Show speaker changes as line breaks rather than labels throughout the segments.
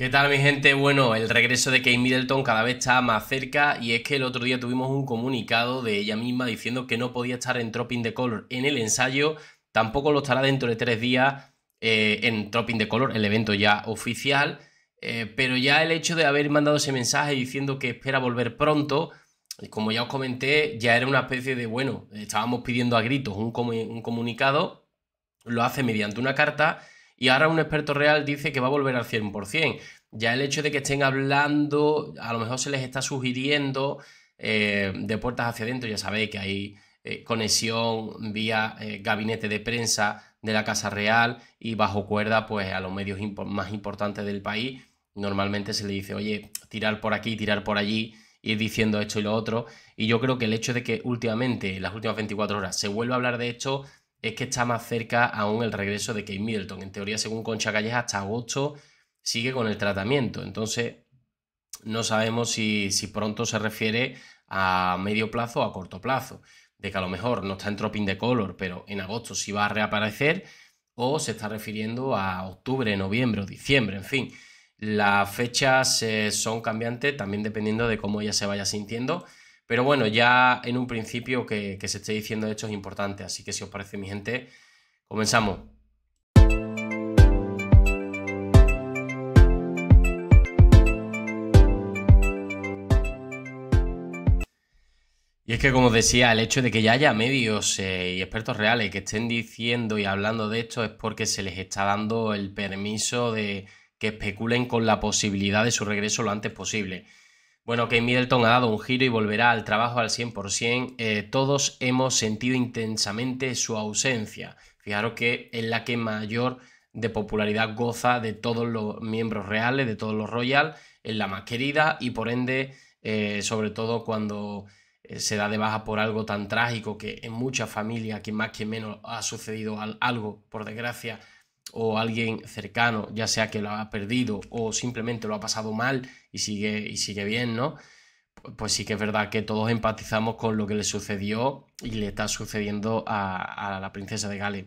¿Qué tal mi gente? Bueno, el regreso de Kate Middleton cada vez está más cerca y es que el otro día tuvimos un comunicado de ella misma diciendo que no podía estar en Dropping the Color en el ensayo, tampoco lo estará dentro de tres días eh, en Dropping the Color, el evento ya oficial, eh, pero ya el hecho de haber mandado ese mensaje diciendo que espera volver pronto, como ya os comenté, ya era una especie de, bueno, estábamos pidiendo a gritos un comunicado, lo hace mediante una carta y ahora un experto real dice que va a volver al 100%. Ya el hecho de que estén hablando, a lo mejor se les está sugiriendo eh, de puertas hacia adentro, ya sabéis que hay eh, conexión vía eh, gabinete de prensa de la Casa Real y bajo cuerda pues a los medios más importantes del país. Normalmente se le dice, oye, tirar por aquí, tirar por allí, ir diciendo esto y lo otro. Y yo creo que el hecho de que últimamente, en las últimas 24 horas, se vuelva a hablar de esto, es que está más cerca aún el regreso de Kate Middleton. En teoría, según Concha Calleja, hasta agosto sigue con el tratamiento. Entonces, no sabemos si, pronto se refiere a medio plazo o a corto plazo. De que a lo mejor no está en Tropping de Color, pero en agosto sí va a reaparecer, o se está refiriendo a octubre, noviembre o diciembre, en fin. Las fechas eh, son cambiantes también dependiendo de cómo ella se vaya sintiendo. Pero bueno, ya en un principio que, se esté diciendo esto es importante. así que si os parece mi gente, comenzamos. Y es que, como os decía, el hecho de que ya haya medios eh, y expertos reales que estén diciendo y hablando de esto es porque se les está dando el permiso de que especulen con la posibilidad de su regreso lo antes posible. Bueno, que Middleton ha dado un giro y volverá al trabajo al 100%. Eh, todos hemos sentido intensamente su ausencia. Fijaros que es la que mayor de popularidad goza de todos los miembros reales, de todos los Royal, es la más querida y por ende, eh, sobre todo cuando eh, se da de baja por algo tan trágico que en muchas familias, que más que menos ha sucedido algo, por desgracia, o alguien cercano, ya sea que lo ha perdido o simplemente lo ha pasado mal y sigue, y sigue bien, ¿no? Pues sí que es verdad que todos empatizamos con lo que le sucedió y le está sucediendo a, la princesa de Gales.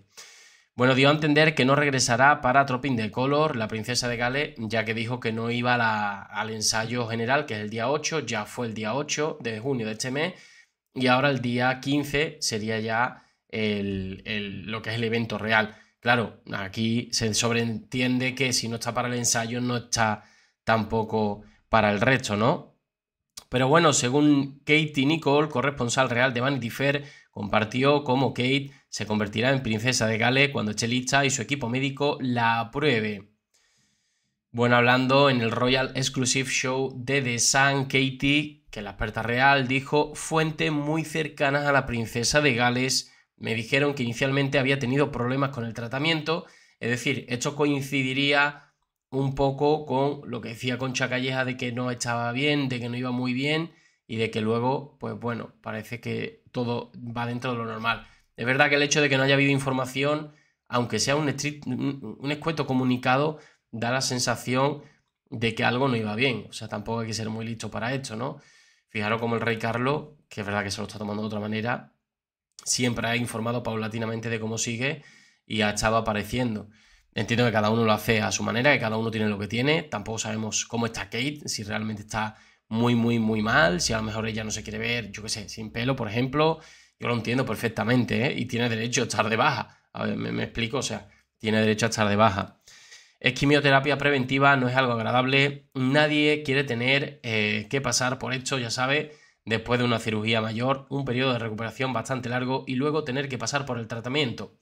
Bueno, dio a entender que no regresará para Tropin de Color, la princesa de Gales, ya que dijo que no iba al ensayo general, que es el día 8, ya fue el día 8 de junio de este mes, y ahora el día 15 sería ya lo que es el evento real. Claro, aquí se sobreentiende que si no está para el ensayo, no está tampoco para el resto, ¿no? Pero bueno, según Katie Nicole, corresponsal real de Vanity Fair, compartió cómo Kate se convertirá en princesa de Gales cuando esté y su equipo médico la apruebe. Bueno, hablando en el Royal Exclusive Show de The Sun, Katie, que la experta real, dijo fuente muy cercana a la princesa de Gales me dijeron que inicialmente había tenido problemas con el tratamiento, es decir, esto coincidiría un poco con lo que decía Concha Calleja de que no estaba bien, de que no iba muy bien y de que luego, pues bueno, parece que todo va dentro de lo normal. Es verdad que el hecho de que no haya habido información, aunque sea un, un escueto comunicado, da la sensación de que algo no iba bien. O sea, tampoco hay que ser muy listo para esto, ¿no? Fijaros como el rey Carlos, que es verdad que se lo está tomando de otra manera, siempre ha informado paulatinamente de cómo sigue y ha estado apareciendo. Entiendo que cada uno lo hace a su manera, que cada uno tiene lo que tiene. Tampoco sabemos cómo está Kate, si realmente está muy, muy, muy mal, si a lo mejor ella no se quiere ver, yo qué sé, sin pelo, por ejemplo. Yo lo entiendo perfectamente, ¿eh? Y tiene derecho a estar de baja. A ver, me, explico, o sea, tiene derecho a estar de baja. Es quimioterapia preventiva, no es algo agradable. Nadie quiere tener eh, que pasar por esto, ya sabe después de una cirugía mayor, un periodo de recuperación bastante largo y luego tener que pasar por el tratamiento.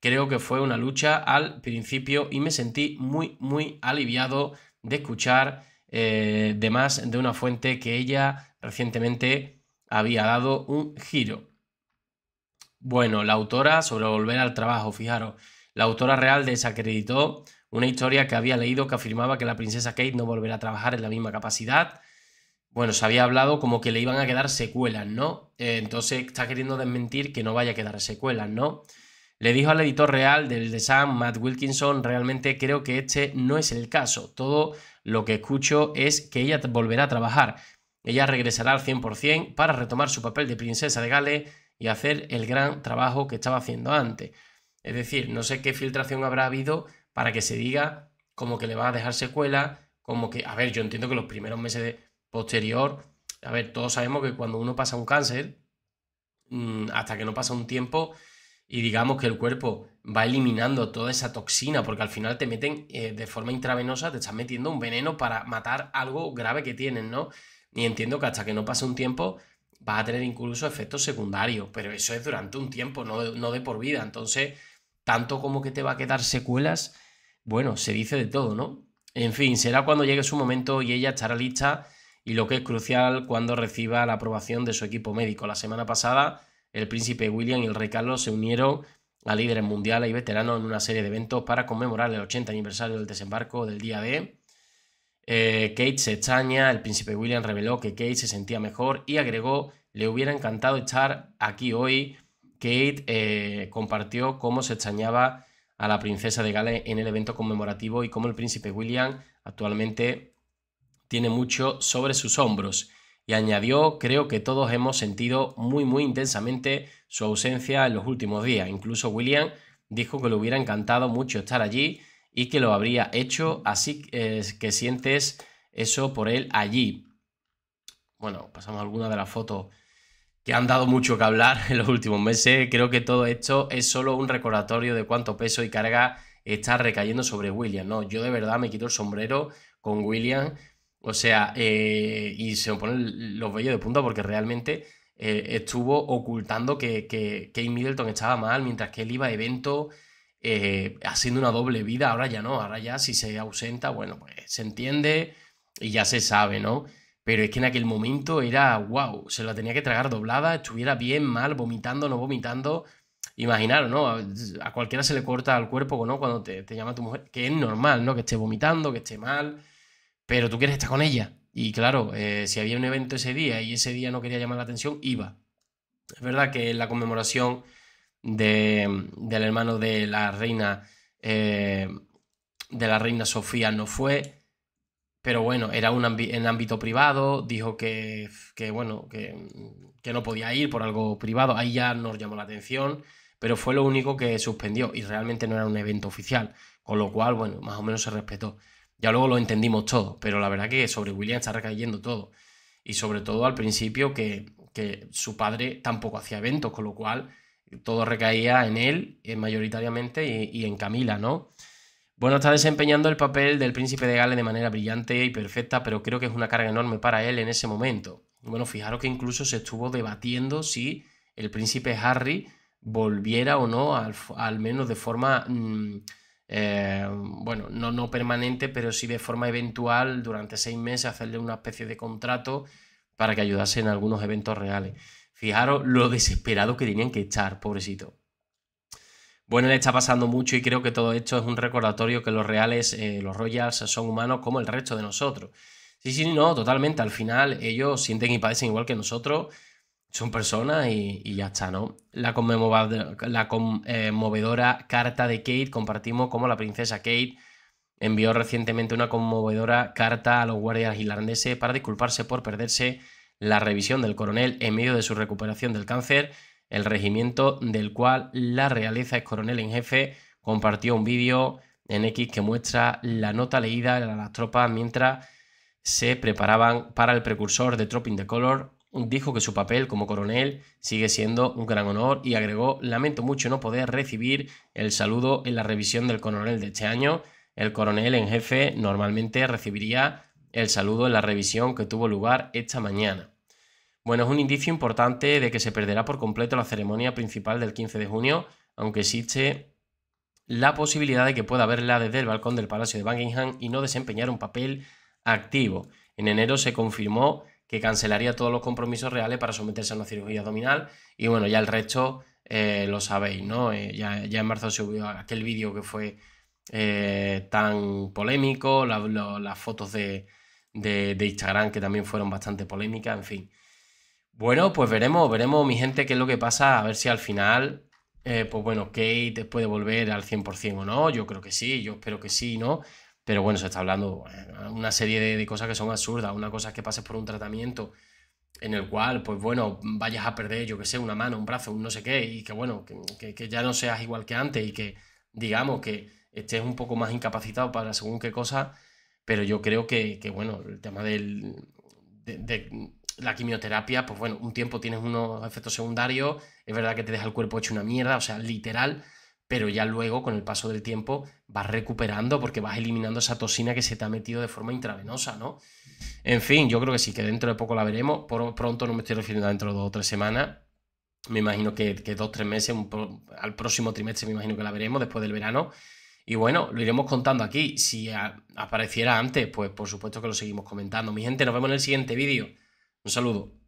Creo que fue una lucha al principio y me sentí muy, muy aliviado de escuchar eh, de más de una fuente que ella recientemente había dado un giro. Bueno, la autora, sobre volver al trabajo, fijaros, la autora real desacreditó una historia que había leído que afirmaba que la princesa Kate no volverá a trabajar en la misma capacidad bueno, se había hablado como que le iban a quedar secuelas, ¿no? Eh, entonces está queriendo desmentir que no vaya a quedar secuelas, ¿no? Le dijo al editor real del The Sun, Matt Wilkinson, realmente creo que este no es el caso. Todo lo que escucho es que ella volverá a trabajar. Ella regresará al 100% para retomar su papel de princesa de Gales y hacer el gran trabajo que estaba haciendo antes. Es decir, no sé qué filtración habrá habido para que se diga como que le va a dejar secuela, como que, a ver, yo entiendo que los primeros meses de posterior, a ver, todos sabemos que cuando uno pasa un cáncer, mm, hasta que no pasa un tiempo y digamos que el cuerpo va eliminando toda esa toxina, porque al final te meten eh, de forma intravenosa, te están metiendo un veneno para matar algo grave que tienen, ¿no? Y entiendo que hasta que no pase un tiempo va a tener incluso efectos secundarios, pero eso es durante un tiempo, no, no de por vida. Entonces, tanto como que te va a quedar secuelas, bueno, se dice de todo, ¿no? En fin, será cuando llegue su momento y ella estará lista y lo que es crucial cuando reciba la aprobación de su equipo médico. La semana pasada, el príncipe William y el rey Carlos se unieron a líderes mundiales y veteranos en una serie de eventos para conmemorar el 80 aniversario del desembarco del día de. Eh, Kate se extraña, el príncipe William reveló que Kate se sentía mejor y agregó, le hubiera encantado estar aquí hoy. Kate eh, compartió cómo se extrañaba a la princesa de Gales en el evento conmemorativo y cómo el príncipe William actualmente tiene mucho sobre sus hombros y añadió, creo que todos hemos sentido muy muy intensamente su ausencia en los últimos días. Incluso William dijo que le hubiera encantado mucho estar allí y que lo habría hecho, así eh, que sientes eso por él allí. Bueno, pasamos a alguna de las fotos que han dado mucho que hablar en los últimos meses. Creo que todo esto es solo un recordatorio de cuánto peso y carga está recayendo sobre William. No, yo de verdad me quito el sombrero con William o sea, eh, y se me ponen los vellos de punta porque realmente eh, estuvo ocultando que, Kate Middleton estaba mal mientras que él iba a eventos eh, haciendo una doble vida. Ahora ya no, ahora ya si se ausenta, bueno, pues se entiende y ya se sabe, ¿no? Pero es que en aquel momento era wow, se la tenía que tragar doblada, estuviera bien, mal, vomitando, no vomitando. imaginar, ¿no? A, cualquiera se le corta el cuerpo, ¿no? Cuando te, te llama tu mujer, que es normal, ¿no? Que esté vomitando, que esté mal pero tú quieres estar con ella. Y claro, eh, si había un evento ese día y ese día no quería llamar la atención, iba. Es verdad que la conmemoración del hermano de la reina eh, de la reina Sofía no fue, pero bueno, era un en ámbito privado, dijo que, bueno, que, que, no podía ir por algo privado, ahí ya nos llamó la atención, pero fue lo único que suspendió y realmente no era un evento oficial, con lo cual, bueno, más o menos se respetó. Ya luego lo entendimos todo, pero la verdad que sobre William está recayendo todo. Y sobre todo al principio que, su padre tampoco hacía eventos, con lo cual todo recaía en él eh, mayoritariamente y, en Camila, ¿no? Bueno, está desempeñando el papel del príncipe de Gales de manera brillante y perfecta, pero creo que es una carga enorme para él en ese momento. Bueno, fijaros que incluso se estuvo debatiendo si el príncipe Harry volviera o no, al, menos de forma... Mm, eh, bueno, no, no permanente, pero sí de forma eventual durante seis meses hacerle una especie de contrato para que ayudase en algunos eventos reales. Fijaros lo desesperado que tenían que estar, pobrecito. Bueno, le está pasando mucho y creo que todo esto es un recordatorio que los reales, eh, los Royals, son humanos como el resto de nosotros. Sí, sí, no, totalmente. Al final ellos sienten y padecen igual que nosotros son personas y, ya está, ¿no? La, conmovedora carta de Kate, compartimos cómo la princesa Kate envió recientemente una conmovedora carta a los guardias irlandeses para disculparse por perderse la revisión del coronel en medio de su recuperación del cáncer, el regimiento del cual la realeza es coronel en jefe, compartió un vídeo en X que muestra la nota leída a las tropas mientras se preparaban para el precursor de Tropping the Color, dijo que su papel como coronel sigue siendo un gran honor y agregó lamento mucho no poder recibir el saludo en la revisión del coronel de este año. El coronel en jefe normalmente recibiría el saludo en la revisión que tuvo lugar esta mañana. Bueno, es un indicio importante de que se perderá por completo la ceremonia principal del 15 de junio, aunque existe la posibilidad de que pueda verla desde el balcón del Palacio de Buckingham y no desempeñar un papel activo. En enero se confirmó que cancelaría todos los compromisos reales para someterse a una cirugía abdominal. Y bueno, ya el resto eh, lo sabéis, ¿no? Eh, ya, ya, en marzo subió aquel vídeo que fue eh, tan polémico, las fotos de, de, de, Instagram que también fueron bastante polémicas, en fin. Bueno, pues veremos, veremos, mi gente, qué es lo que pasa, a ver si al final, pues bueno, Kate puede volver al 100% o no, yo creo que sí, yo espero que sí, ¿no? Pero bueno, se está hablando una serie de, cosas que son absurdas. Una cosa es que pases por un tratamiento en el cual, pues bueno, vayas a perder, yo que sé, una mano, un brazo, un no sé qué, y que bueno, que, ya no seas igual que antes y que, digamos, que estés un poco más incapacitado para según qué cosa. Pero yo creo que, bueno, el tema del, de, de la quimioterapia, pues bueno, un tiempo tienes unos efectos secundarios, es verdad que te deja el cuerpo hecho una mierda, o sea, literal, pero ya luego con el paso del tiempo vas recuperando porque vas eliminando esa toxina que se te ha metido de forma intravenosa, ¿no? En fin, yo creo que sí, que dentro de poco la veremos. Por pronto no me estoy refiriendo a dentro de dos o tres semanas. Me imagino que, dos o tres meses, al próximo trimestre me imagino que la veremos después del verano. Y bueno, lo iremos contando aquí. Si apareciera antes, pues por supuesto que lo seguimos comentando. Mi gente, nos vemos en el siguiente vídeo. Un saludo.